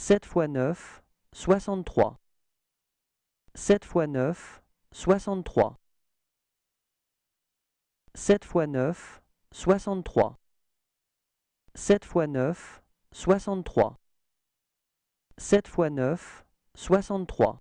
7 x 9, 63. 7 x 9, 63. 7 x 9, 63. 7 x 9, 63. 7 x 9, 63.